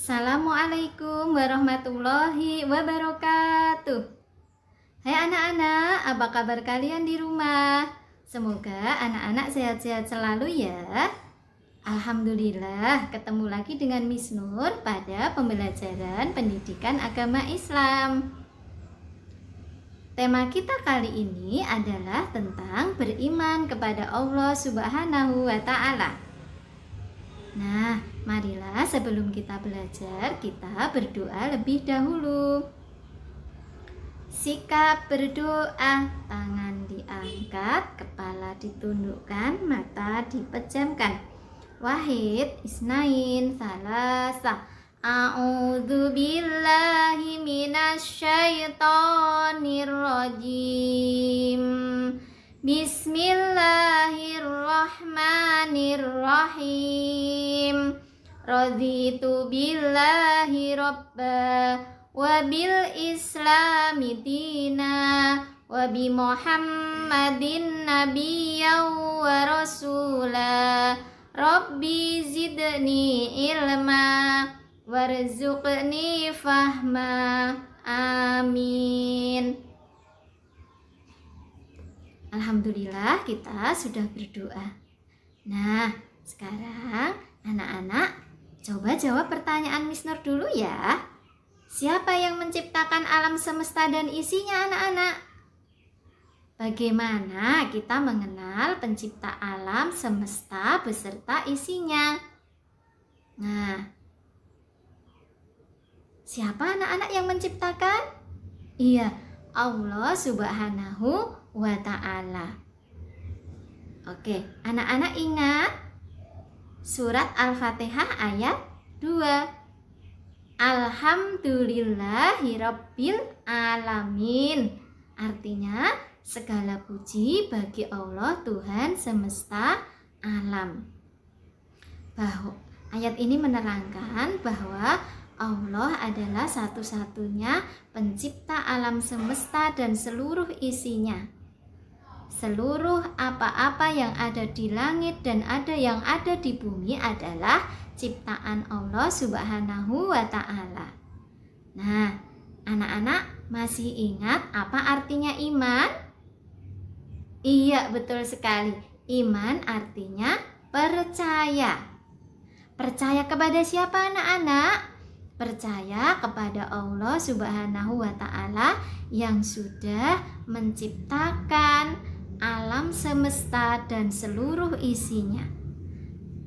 Assalamualaikum warahmatullahi wabarakatuh Hai anak-anak, apa kabar kalian di rumah? Semoga anak-anak sehat-sehat selalu ya Alhamdulillah, ketemu lagi dengan Miss Nur pada pembelajaran pendidikan agama Islam Tema kita kali ini adalah tentang beriman kepada Allah Subhanahu wa Ta'ala. Nah, Marilah sebelum kita belajar, kita berdoa lebih dahulu. Sikap berdoa, tangan diangkat, kepala ditundukkan, mata dipejamkan. Wahid, Isnain, Salasa. A'udzu billahi minasyaitonir rajim. Bismillahirrahmanirrahim. Raditu billahi robba wa bil islami dina wa bi muhammadin nabiyya wa rasula rabbi zidni ilma warzuqni fahma amin Alhamdulillah kita sudah berdoa Nah sekarang anak-anak Coba jawab pertanyaan Miss Nur dulu ya. Siapa yang menciptakan alam semesta dan isinya anak-anak? Bagaimana kita mengenal pencipta alam semesta beserta isinya? Nah, siapa anak-anak yang menciptakan? Iya, Allah Subhanahu wa Ta'ala. Oke, anak-anak ingat Surat Al-Fatihah ayat 2 Alhamdulillahirabbil alamin. Artinya segala puji bagi Allah Tuhan semesta alam. Bahwa ayat ini menerangkan bahwa Allah adalah satu-satunya pencipta alam semesta dan seluruh isinya. Seluruh apa-apa yang ada di langit dan ada yang ada di bumi adalah ciptaan Allah Subhanahu wa taala. Nah, anak-anak masih ingat apa artinya iman? Iya, betul sekali. Iman artinya percaya. Percaya kepada siapa anak-anak? percaya kepada Allah Subhanahu wa taala yang sudah menciptakan, alam semesta dan seluruh isinya.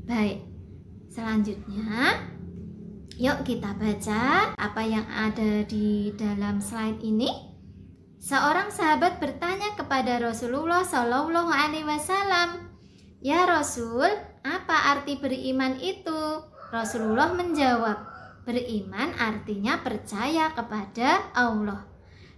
Baik, selanjutnya yuk kita baca apa yang ada di dalam slide ini. Seorang sahabat bertanya kepada Rasulullah Shallallahu Alaihi Wasallam, Ya Rasul, apa arti beriman itu? Rasulullah menjawab, Beriman artinya percaya kepada Allah.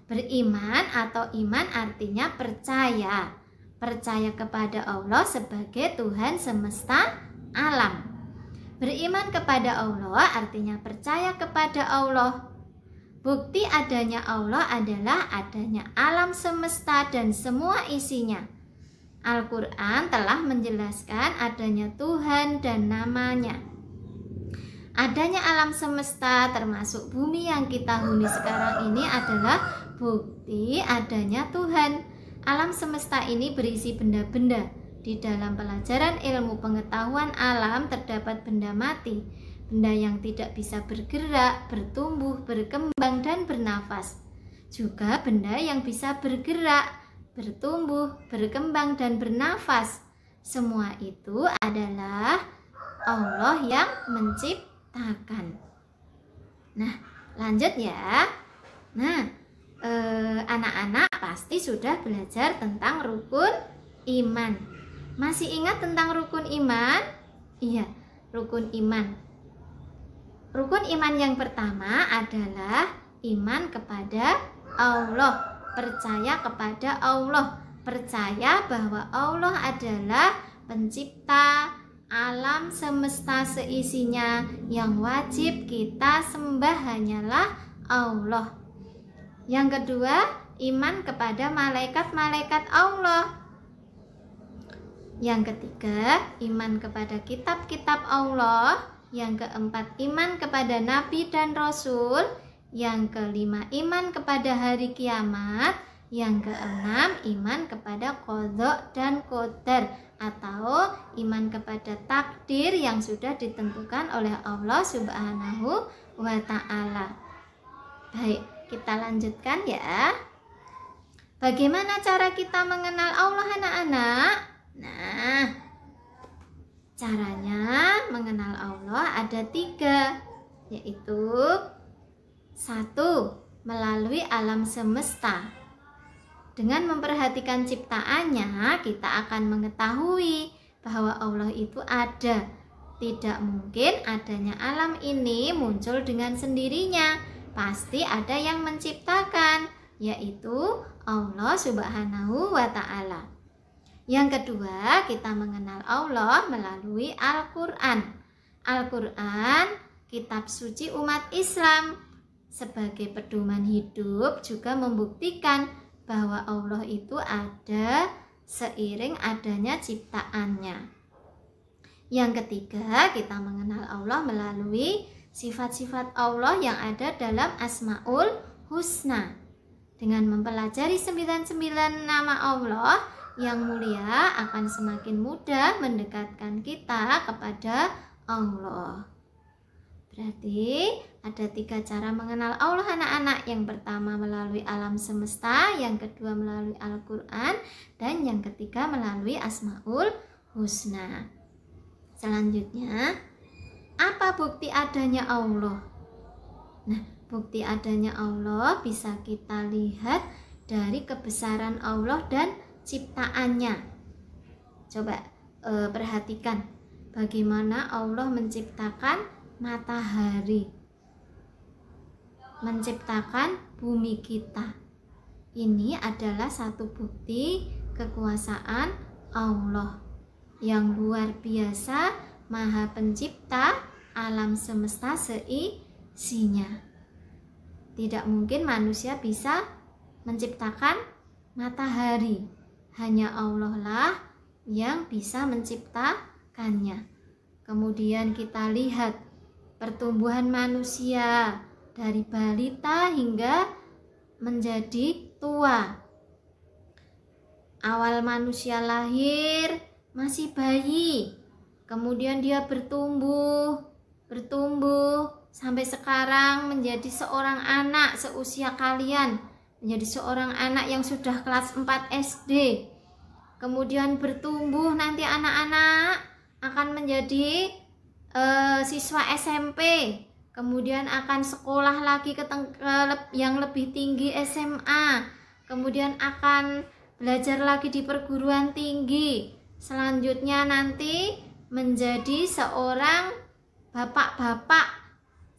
Beriman atau iman artinya percaya percaya kepada Allah sebagai Tuhan semesta alam. Beriman kepada Allah artinya percaya kepada Allah. Bukti adanya Allah adalah adanya alam semesta dan semua isinya. Al-Quran telah menjelaskan adanya Tuhan dan namanya. Adanya alam semesta termasuk bumi yang kita huni sekarang ini adalah bukti adanya Tuhan. Alam semesta ini berisi benda-benda. Di dalam pelajaran ilmu pengetahuan alam terdapat benda mati, benda yang tidak bisa bergerak, bertumbuh, berkembang, dan bernafas. Juga benda yang bisa bergerak, bertumbuh, berkembang, dan bernafas. Semua itu adalah Allah yang menciptakan. Nah, lanjut ya. Nah, Eh, anak-anak eh, pasti sudah belajar tentang rukun iman. Masih ingat tentang rukun iman? Iya, rukun iman. Rukun iman yang pertama adalah iman kepada Allah, percaya kepada Allah, percaya bahwa Allah adalah pencipta alam semesta seisinya yang wajib kita sembah hanyalah Allah. Yang kedua, iman kepada malaikat-malaikat Allah. Yang ketiga, iman kepada kitab-kitab Allah. Yang keempat, iman kepada nabi dan rasul. Yang kelima, iman kepada hari kiamat. Yang keenam, iman kepada kodok dan koder atau iman kepada takdir yang sudah ditentukan oleh Allah Subhanahu wa Ta'ala. Baik, kita lanjutkan ya. Bagaimana cara kita mengenal Allah anak-anak? Nah, caranya mengenal Allah ada tiga, yaitu satu melalui alam semesta. Dengan memperhatikan ciptaannya, kita akan mengetahui bahwa Allah itu ada. Tidak mungkin adanya alam ini muncul dengan sendirinya pasti ada yang menciptakan, yaitu Allah Subhanahu wa Ta'ala. Yang kedua, kita mengenal Allah melalui Al-Quran. Al-Quran, kitab suci umat Islam, sebagai pedoman hidup juga membuktikan bahwa Allah itu ada seiring adanya ciptaannya. Yang ketiga, kita mengenal Allah melalui sifat-sifat Allah yang ada dalam Asmaul Husna. Dengan mempelajari 99 nama Allah yang mulia akan semakin mudah mendekatkan kita kepada Allah. Berarti ada tiga cara mengenal Allah anak-anak. Yang pertama melalui alam semesta, yang kedua melalui Al-Quran, dan yang ketiga melalui Asma'ul Husna. Selanjutnya, apa bukti adanya Allah? Nah, bukti adanya Allah bisa kita lihat dari kebesaran Allah dan ciptaannya. Coba e, perhatikan bagaimana Allah menciptakan matahari, menciptakan bumi kita. Ini adalah satu bukti kekuasaan Allah yang luar biasa, Maha Pencipta alam semesta seisinya. Tidak mungkin manusia bisa menciptakan matahari. Hanya Allah lah yang bisa menciptakannya. Kemudian kita lihat pertumbuhan manusia dari balita hingga menjadi tua. Awal manusia lahir masih bayi, kemudian dia bertumbuh, bertumbuh sampai sekarang menjadi seorang anak seusia kalian, menjadi seorang anak yang sudah kelas 4 SD. Kemudian bertumbuh nanti anak-anak akan menjadi e, siswa SMP, kemudian akan sekolah lagi ke, ke yang lebih tinggi SMA, kemudian akan belajar lagi di perguruan tinggi. Selanjutnya nanti menjadi seorang bapak-bapak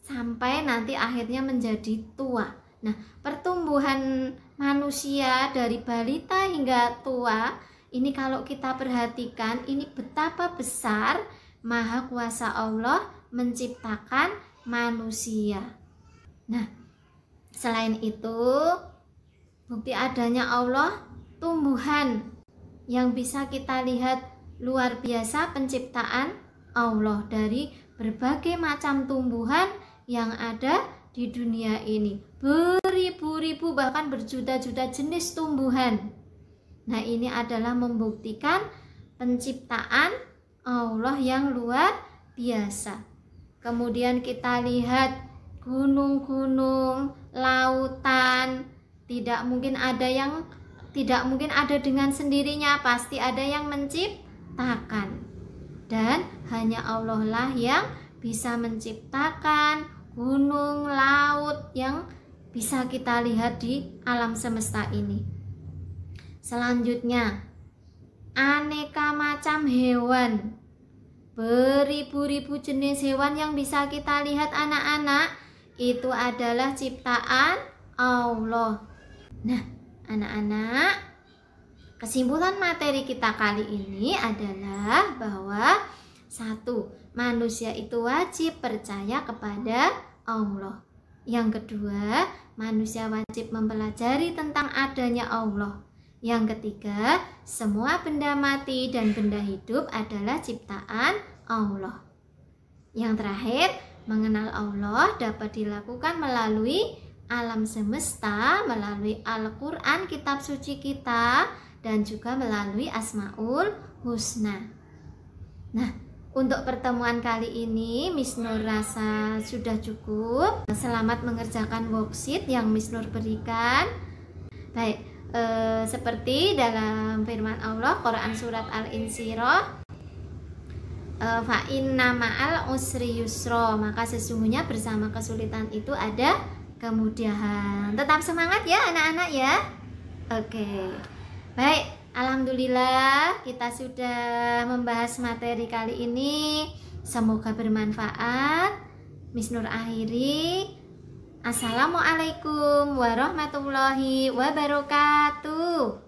sampai nanti akhirnya menjadi tua. Nah, pertumbuhan manusia dari balita hingga tua ini kalau kita perhatikan ini betapa besar maha kuasa Allah menciptakan manusia. Nah, selain itu bukti adanya Allah tumbuhan yang bisa kita lihat luar biasa penciptaan Allah dari berbagai macam tumbuhan yang ada di dunia ini. Beribu-ribu bahkan berjuta-juta jenis tumbuhan. Nah, ini adalah membuktikan penciptaan Allah yang luar biasa. Kemudian kita lihat gunung-gunung, lautan, tidak mungkin ada yang tidak mungkin ada dengan sendirinya, pasti ada yang menciptakan. Hanya Allah lah yang bisa menciptakan gunung, laut yang bisa kita lihat di alam semesta ini. Selanjutnya, aneka macam hewan. Beribu-ribu jenis hewan yang bisa kita lihat anak-anak itu adalah ciptaan Allah. Nah, anak-anak, kesimpulan materi kita kali ini adalah bahwa satu, manusia itu wajib percaya kepada Allah. Yang kedua, manusia wajib mempelajari tentang adanya Allah. Yang ketiga, semua benda mati dan benda hidup adalah ciptaan Allah. Yang terakhir, mengenal Allah dapat dilakukan melalui alam semesta, melalui Al-Quran, kitab suci kita, dan juga melalui Asmaul Husna. Nah, untuk pertemuan kali ini Miss Nur rasa sudah cukup. Selamat mengerjakan worksheet yang Miss Nur berikan. Baik, e, seperti dalam firman Allah Quran surat Al-Insyirah e, eh, fa inna ma'al usri yusro, maka sesungguhnya bersama kesulitan itu ada kemudahan. Tetap semangat ya anak-anak ya. Oke. Okay. Baik, Alhamdulillah kita sudah membahas materi kali ini Semoga bermanfaat Miss Nur akhiri Assalamualaikum warahmatullahi wabarakatuh